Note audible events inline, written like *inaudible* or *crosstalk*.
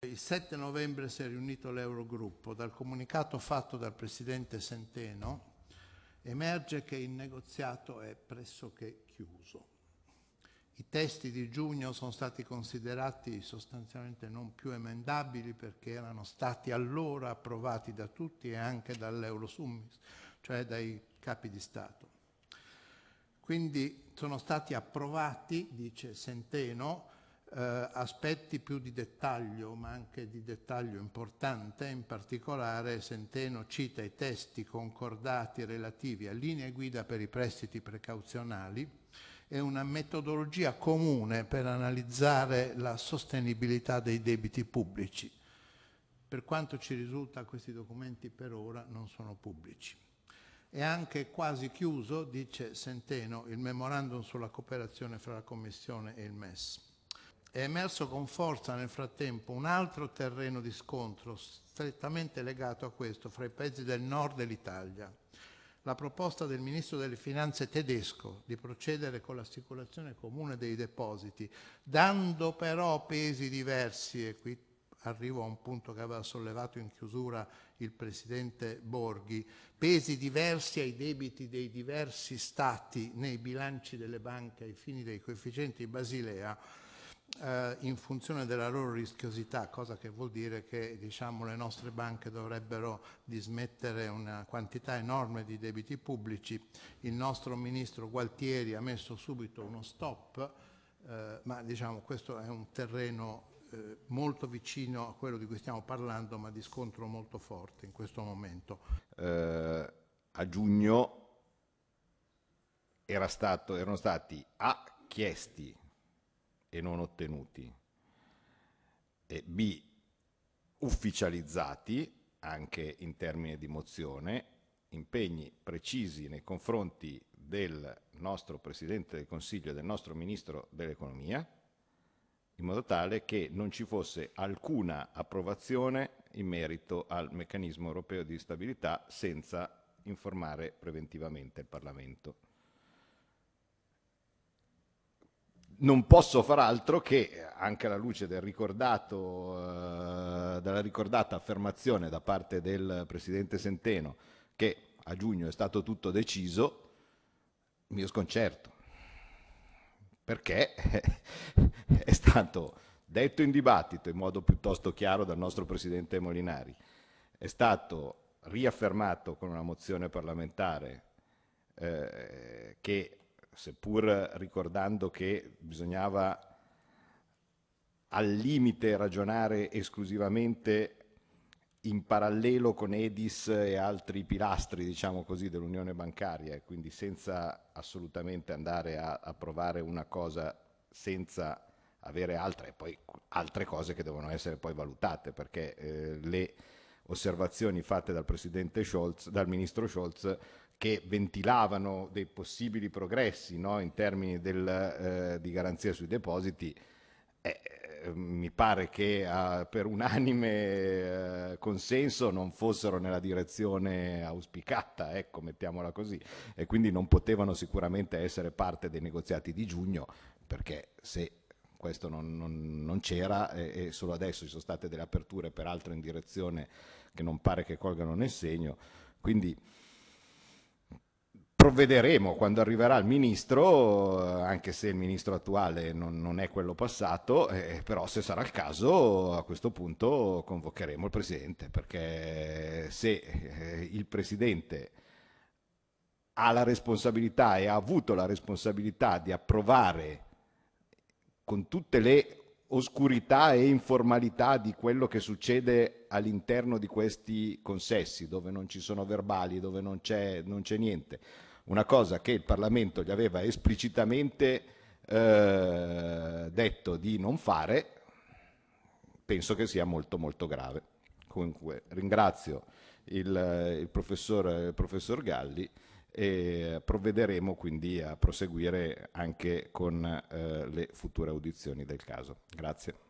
Il 7 novembre si è riunito l'Eurogruppo. Dal comunicato fatto dal Presidente Centeno emerge che il negoziato è pressoché chiuso. I testi di giugno sono stati considerati sostanzialmente non più emendabili perché erano stati allora approvati da tutti e anche dall'Eurosummis, cioè dai capi di Stato. Quindi sono stati approvati, dice Centeno, eh, aspetti più di dettaglio, ma anche di dettaglio importante, in particolare Senteno cita i testi concordati relativi a linee guida per i prestiti precauzionali e una metodologia comune per analizzare la sostenibilità dei debiti pubblici. Per quanto ci risulta, questi documenti per ora non sono pubblici. È anche quasi chiuso, dice Senteno, il memorandum sulla cooperazione fra la Commissione e il MES. È emerso con forza nel frattempo un altro terreno di scontro strettamente legato a questo fra i paesi del nord dell'Italia. La proposta del ministro delle Finanze tedesco di procedere con l'assicurazione comune dei depositi, dando però pesi diversi, e qui arrivo a un punto che aveva sollevato in chiusura il presidente Borghi, pesi diversi ai debiti dei diversi stati nei bilanci delle banche ai fini dei coefficienti Basilea, eh, in funzione della loro rischiosità, cosa che vuol dire che diciamo, le nostre banche dovrebbero dismettere una quantità enorme di debiti pubblici. Il nostro ministro Gualtieri ha messo subito uno stop, eh, ma diciamo, questo è un terreno eh, molto vicino a quello di cui stiamo parlando, ma di scontro molto forte in questo momento. Eh, a giugno era stato, erano stati A chiesti e non ottenuti, e B ufficializzati anche in termini di mozione, impegni precisi nei confronti del nostro Presidente del Consiglio e del nostro Ministro dell'Economia, in modo tale che non ci fosse alcuna approvazione in merito al meccanismo europeo di stabilità senza informare preventivamente il Parlamento. non posso far altro che, anche alla luce del eh, della ricordata affermazione da parte del Presidente Centeno, che a giugno è stato tutto deciso, mio sconcerto, perché *laughs* è stato detto in dibattito in modo piuttosto chiaro dal nostro Presidente Molinari, è stato riaffermato con una mozione parlamentare eh, che seppur ricordando che bisognava al limite ragionare esclusivamente in parallelo con Edis e altri pilastri, diciamo così, dell'unione bancaria quindi senza assolutamente andare a approvare una cosa senza avere altre, poi altre cose che devono essere poi valutate perché eh, le osservazioni fatte dal presidente Scholz, dal ministro Scholz che ventilavano dei possibili progressi no, in termini del, eh, di garanzia sui depositi, eh, ehm, mi pare che eh, per unanime eh, consenso non fossero nella direzione auspicata, ecco, mettiamola così, e quindi non potevano sicuramente essere parte dei negoziati di giugno, perché se questo non, non, non c'era e, e, solo adesso ci sono state delle aperture peraltro in direzione che non pare che colgano nel segno, quindi provvederemo quando arriverà il ministro, eh, anche se il ministro attuale non, non è quello passato, eh, però se sarà il caso a questo punto convocheremo il presidente, perché se eh, il presidente ha la responsabilità e ha avuto la responsabilità di approvare con tutte le oscurità e informalità di quello che succede all'interno di questi consessi, dove non ci sono verbali, dove non c'è, non c'è niente una cosa che il Parlamento gli aveva esplicitamente eh, detto di non fare, penso che sia molto molto grave. Comunque ringrazio il, il, professor, il professor Galli e provvederemo quindi a proseguire anche con eh, le future audizioni del caso. Grazie.